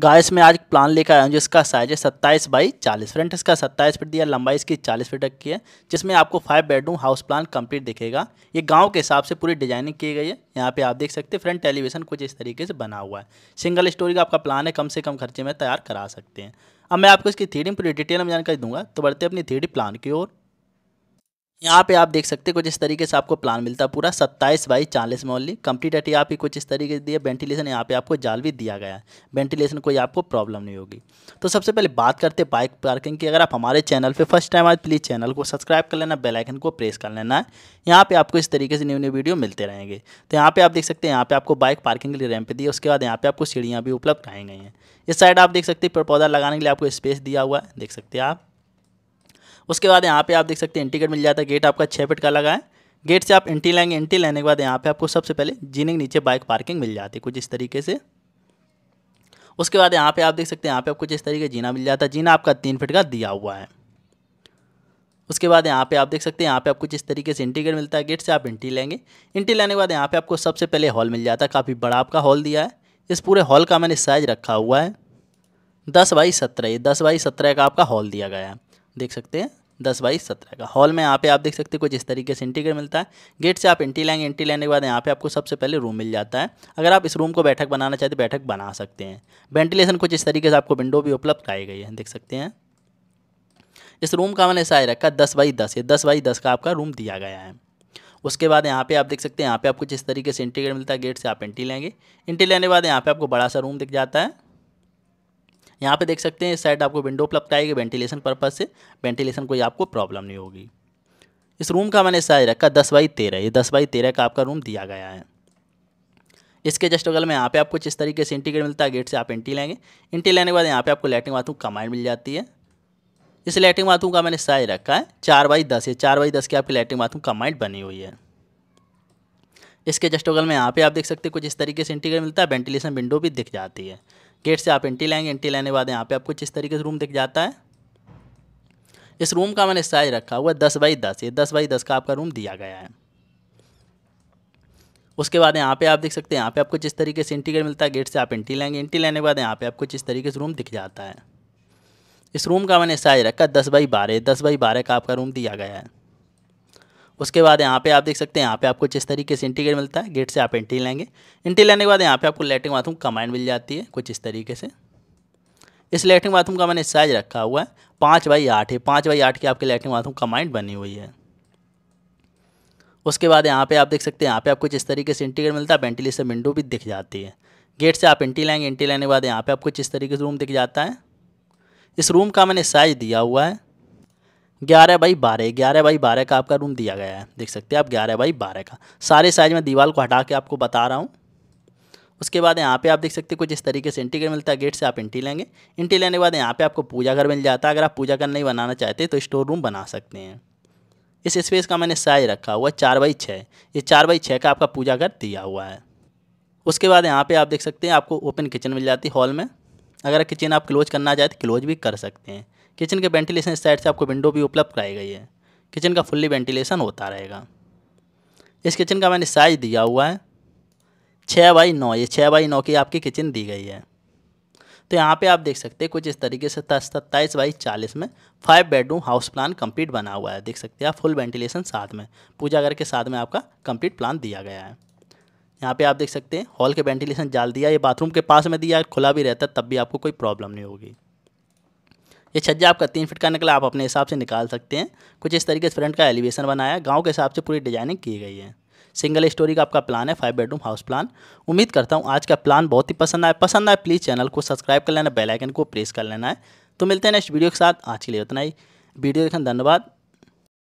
guys मैं आज plan लेकर आया हूँ जिसका साइज है सत्ताईस बाई चालीस फ्रंट इसका सत्ताईस फीट दिया लंबाई इसकी चालीस फीट रखी है जिसमें आपको five bedroom house plan complete दिखेगा ये गांव के हिसाब से पूरी डिजाइनिंग की गई है यहाँ पे आप देख सकते हैं फ्रंट एलिवेशन कुछ इस तरीके से बना हुआ है सिंगल स्टोरी का आपका प्लान है कम से कम खर्चे में तैयार करा सकते हैं अब मैं आपको इसकी थ्री पूरी डिटेल में जानकारी दूंगा तो बढ़ते अपनी थ्री प्लान की ओर यहाँ पे आप देख सकते हैं कुछ इस तरीके से आपको प्लान मिलता है पूरा सत्ताईस बाई चालीस में ओनली कंप्लीट अटी आप ही कुछ इस तरीके से दिए वेंटिलेशन यहाँ पे आपको जाल भी दिया गया है वेंटिलेशन कोई आपको प्रॉब्लम नहीं होगी तो सबसे पहले बात करते हैं बाइक पार्किंग की अगर आप हमारे चैनल पे फर्स्ट टाइम आए प्लीज़ चैनल को सब्सक्राइब कर लेना बेलाइकन को प्रेस कर लेना है यहाँ पर आपको इस तरीके से न्यू न्यू वीडियो मिलते रहेंगे तो यहाँ पर आप देख सकते हैं यहाँ पर आपको बाइक पार्किंग के लिए रैम्प दी उसके बाद यहाँ पर आपको सीढ़ियाँ भी उपलब्ध कराई गई हैं इस साइड आप देख सकते हैं पेड़ पौधा लगाने के लिए आपको स्पेस दिया हुआ है देख सकते हैं आप उसके बाद यहाँ पे आप देख सकते हैं एंटी गेट मिल जाता है गेट आपका छः फिट का लगा है गेट से आप एंट्री लेंगे एंट्री लेने के बाद यहाँ पे आपको सबसे पहले जीने के नीचे बाइक पार्किंग मिल जाती है कुछ इस तरीके से उसके बाद यहाँ पे आप देख सकते हैं यहाँ पे आपको जिस तरीके जीना मिल जाता है जीना आपका तीन फिट का दिया हुआ है उसके बाद यहाँ पे आप देख सकते हैं यहाँ पे आपको जिस तरीके से इंटीग्रेट मिलता है गेट से आप इंटी लेंगे इंटी लेने के बाद यहाँ पे आपको सबसे पहले हॉल मिल जाता है काफ़ी बड़ा आपका हॉल दिया है इस पूरे हॉल का मैंने साइज रखा हुआ है दस बाई सत्रह ये दस बाई सत्रह का आपका हॉल दिया गया है देख सकते हैं दस बाई सत्रह का हॉल में यहाँ पे आप देख सकते हैं कुछ इस तरीके से इंटीरियर मिलता है गेट से आप इंटी लेंगे इंटी लेने के बाद यहाँ पे आपको सबसे पहले रूम मिल जाता है अगर आप इस रूम को बैठक बनाना चाहते हैं बैठक बना सकते हैं वेंटिलेशन कुछ इस तरीके से आपको विंडो भी उपलब्ध कराई गई है देख सकते हैं इस रूम का मैंने साइज रखा दस बाई दस ये दस बाई दस का आपका रूम दिया गया है उसके बाद यहाँ पे आप देख सकते हैं यहाँ पे आपको जिस तरीके से इंटीग्रेट मिलता है गेट से आप इंटी लेंगे इंटी लेने के बाद यहाँ पे आपको बड़ा सा रूम दिख जाता है यहाँ पे देख सकते हैं इस साइड आपको विंडो उपलब्ध आएगी वेंटिलेशन पर्पज़ से वेंटिलेशन कोई आपको प्रॉब्लम नहीं होगी इस रूम का मैंने साइज रखा दस बाई तेरह ये दस बाई तेरह का आपका रूम दिया गया है इसके जस्ट बगल में यहाँ पे आपको जिस इस तरीके से इंटीग्रेट मिलता है गेट से आप इंटी लेंगे इंटी लेने के बाद यहाँ पे आपको लेटरिन बाथरूम कमाइंड मिल जाती है इस लेटरिन बाथरूम का मैंने साइज रखा है चार बाई दस ये चार बाई दस की आपकी लेटरिन बाथरूम कमाइंड बनी हुई है इसके जस्ट बगल में यहाँ पे आप देख सकते हैं कुछ इस तरीके से इंटीग्रेट मिलता है वेंटिलेशन विंडो भी दिख जाती है गेट से आप एंट्री लाएंगे एंट्री लेने के बाद यहाँ पे आपको किस तरीके से रूम दिख जाता है इस रूम का मैंने साइज रखा हुआ है दस बाई दस ये दस बाई दस का आपका रूम दिया गया है उसके बाद यहाँ पे आप देख सकते हैं यहाँ पे आपको जिस तरीके से इंटीग्रेट मिलता है गेट से आप एंट्री लेंगे एंट्री लेने के बाद यहाँ पे आपको जिस तरीके से रूम दिख जाता है इस रूम का मैंने साइज रखा दस बाई बारह दस बाई बारह का आपका रूम दिया गया है उसके बाद यहाँ पे आप देख सकते हैं यहाँ पे आपको जिस तरीके से इंटीग्रेट मिलता है गेट से आप एंट्री लेंगे एंट्री लेने के बाद यहाँ पे आपको लेटरिन बाथरूम कमांड मिल जाती है कुछ इस तरीके से इस लेटरिन बाथरूम का मैंने साइज़ रखा हुआ है पाँच बाई आठ है पाँच बाई आठ की आपकी लेटरिन बाथरूम कमाइंड बनी हुई है उसके बाद यहाँ पर आप देख सकते हैं यहाँ पर आपको जिस तरीके से इंटीग्रेट मिलता है वेंटिलेशन विंडो भी दिख जाती है गेट से आप एंट्री लेंगे एंट्री लेने के बाद यहाँ पर आपको जिस तरीके से रूम दिख जाता है इस रूम का मैंने साइज़ दिया हुआ है ग्यारह बाई बारह ग्यारह बाई बारह का आपका रूम दिया गया है देख सकते हैं आप ग्यारह बाई बारह का सारे साइज में दीवार को हटा के आपको बता रहा हूँ उसके बाद यहाँ पे आप देख सकते हैं कुछ इस तरीके से इंटीग्रेट मिलता है गेट से आप इंटी लेंगे इंटी लेने के बाद यहाँ पे आपको पूजा घर मिल जाता है अगर आप पूजा घर नहीं बनाना चाहते तो स्टोर रूम बना सकते हैं इस स्पेस का मैंने साइज रखा हुआ है चार बाई छः ये चार बाई छः का आपका पूजा घर दिया हुआ है उसके बाद यहाँ पर आप देख सकते हैं आपको ओपन किचन मिल जाती है हॉल में अगर किचन आप क्लोज करना चाहें तो क्लोज भी कर सकते हैं किचन के वेंटिलेशन इस साइड से आपको विंडो भी उपलब्ध कराई गई है किचन का फुल्ली वेंटिलेशन होता रहेगा इस किचन का मैंने साइज़ दिया हुआ है छः बाई नौ ये छः बाई नौ की आपकी किचन दी गई है तो यहाँ पे आप देख सकते हैं कुछ इस तरीके से सत्ताईस बाई चालीस में five bedroom house plan complete बना हुआ है देख सकते हैं आप फुल वेंटिलेशन साथ में पूजा घर के साथ में आपका कंप्लीट प्लान दिया गया है यहाँ पे आप देख सकते हैं हॉल के वेंटिलेशन जाल दिया ये बाथरूम के पास में दिया खुला भी रहता है तब भी आपको कोई प्रॉब्लम नहीं होगी ये छज्जा आपका तीन फीट का निकला आप अपने हिसाब से निकाल सकते हैं कुछ इस तरीके से फ्रंट का एलिवेशन बनाया गाँव के हिसाब से पूरी डिजाइनिंग की गई है सिंगल स्टोरी का आपका प्लान है फाइव बेडरूम हाउस प्लान उम्मीद करता हूँ आज का प्लान बहुत ही पसंद आए पसंद आए प्लीज़ चैनल को सब्सक्राइब कर लेना बेलाइकन को प्रेस कर लेना है तो मिलते हैं नेक्स्ट वीडियो के साथ आज के लिए उतना ही वीडियो देखने धन्यवाद